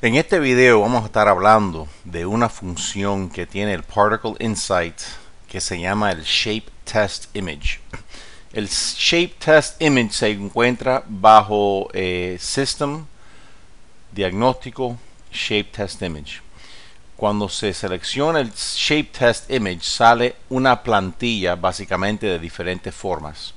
En este video vamos a estar hablando de una función que tiene el Particle Insight que se llama el Shape Test Image. El Shape Test Image se encuentra bajo eh, System Diagnóstico Shape Test Image. Cuando se selecciona el Shape Test Image sale una plantilla básicamente de diferentes formas.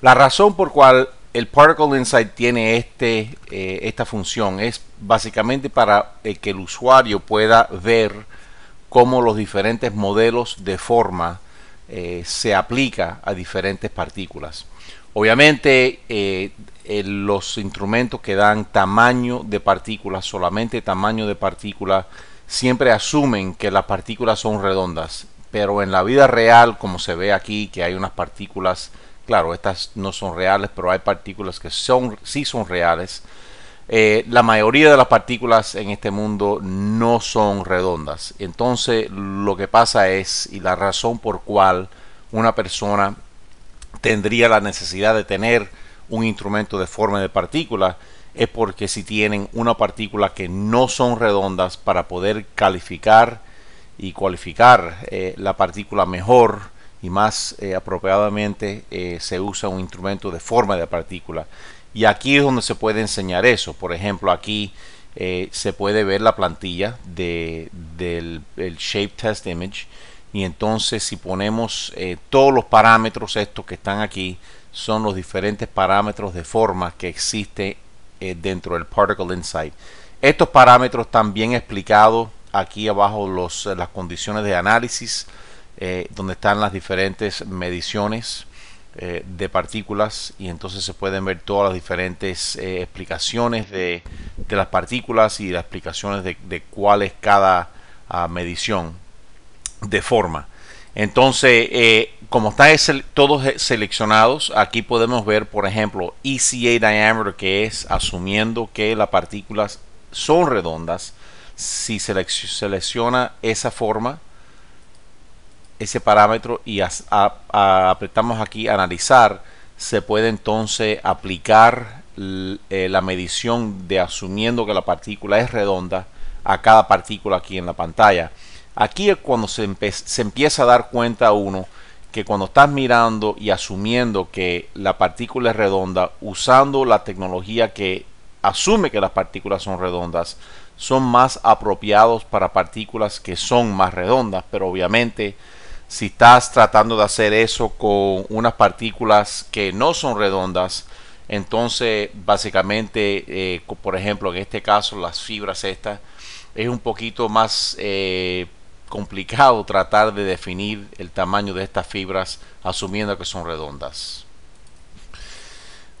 La razón por cual el Particle Insight tiene este, eh, esta función. Es básicamente para eh, que el usuario pueda ver cómo los diferentes modelos de forma eh, se aplica a diferentes partículas. Obviamente los instrumentos que dan tamaño de partículas, solamente tamaño de partículas, siempre asumen que las partículas son redondas. Pero en la vida real, como se ve aquí, que hay unas partículas Claro, estas no son reales, pero hay partículas que son, sí son reales. Eh, la mayoría de las partículas en este mundo no son redondas. Entonces, lo que pasa es, y la razón por cual una persona tendría la necesidad de tener un instrumento de forma de partícula, es porque si tienen una partícula que no son redondas para poder calificar y cualificar eh, la partícula mejor, y más eh, apropiadamente eh, se usa un instrumento de forma de partícula. Y aquí es donde se puede enseñar eso. Por ejemplo, aquí eh, se puede ver la plantilla de, del Shape Test Image. Y entonces si ponemos todos los parámetros, estos que están aquí, son los diferentes parámetros de forma que existe dentro del Particle Insight. Estos parámetros están bien explicados aquí abajo las condiciones de análisis eh, donde están las diferentes mediciones eh, de partículas y entonces se pueden ver todas las diferentes eh, explicaciones de, las partículas y las explicaciones de, cuál es cada ah, medición de forma. Entonces, como están todos e, seleccionados, aquí podemos ver, por ejemplo, ECA diameter, que es asumiendo que las partículas son redondas. Si selecciona esa forma, ese parámetro y a, apretamos aquí analizar, se puede entonces aplicar eh, la medición de asumiendo que la partícula es redonda a cada partícula aquí en la pantalla. Aquí es cuando se, se empieza a dar cuenta uno que cuando estás mirando y asumiendo que la partícula es redonda, usando la tecnología que asume que las partículas son redondas, son más apropiados para partículas que son más redondas, pero obviamente si estás tratando de hacer eso con unas partículas que no son redondas, entonces básicamente, eh, por ejemplo, en este caso las fibras estas, es un poquito más eh, complicado tratar de definir el tamaño de estas fibras asumiendo que son redondas.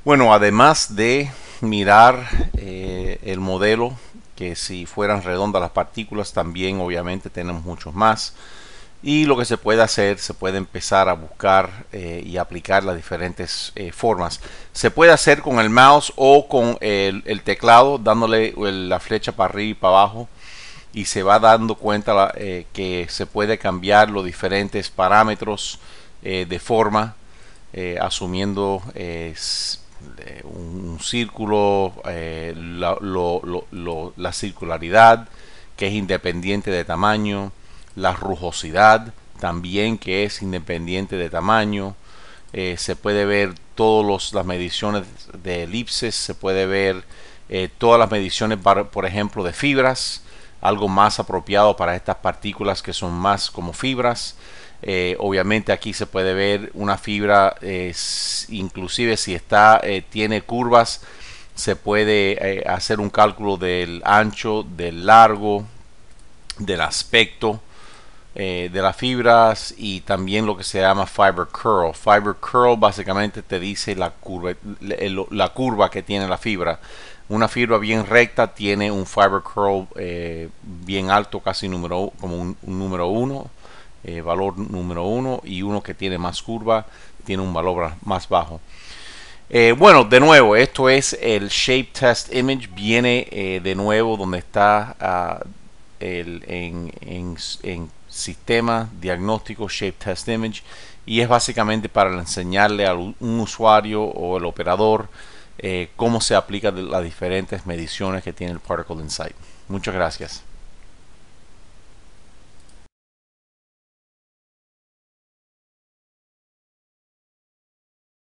Bueno, además de mirar eh, el modelo, que si fueran redondas las partículas, también obviamente tenemos muchos más y lo que se puede hacer, se puede empezar a buscar eh, y aplicar las diferentes eh, formas. Se puede hacer con el mouse o con el, teclado, dándole la flecha para arriba y para abajo y se va dando cuenta eh, que se puede cambiar los diferentes parámetros de forma asumiendo un, círculo, la circularidad que es independiente de tamaño, la rugosidad también que es independiente de tamaño. Eh, se puede ver todas las mediciones de elipses, se puede ver eh, todas las mediciones, por ejemplo, de fibras, algo más apropiado para estas partículas que son más como fibras. Eh, obviamente aquí se puede ver una fibra, inclusive si está tiene curvas, se puede hacer un cálculo del ancho, del largo, del aspecto. Eh, de las fibras y también lo que se llama Fiber Curl. Fiber Curl básicamente te dice la curva, la curva que tiene la fibra. Una fibra bien recta tiene un fiber curl eh, bien alto, casi número, como un, número uno. Eh, valor número uno. y uno que tiene más curva tiene un valor más bajo. bueno, de nuevo, esto es el Shape Test Image. Viene de nuevo donde está ah, el, en, en, sistema diagnóstico Shape Test Image y es básicamente para enseñarle a un usuario o el operador eh, cómo se aplican las diferentes mediciones que tiene el Particle Insight. Muchas gracias.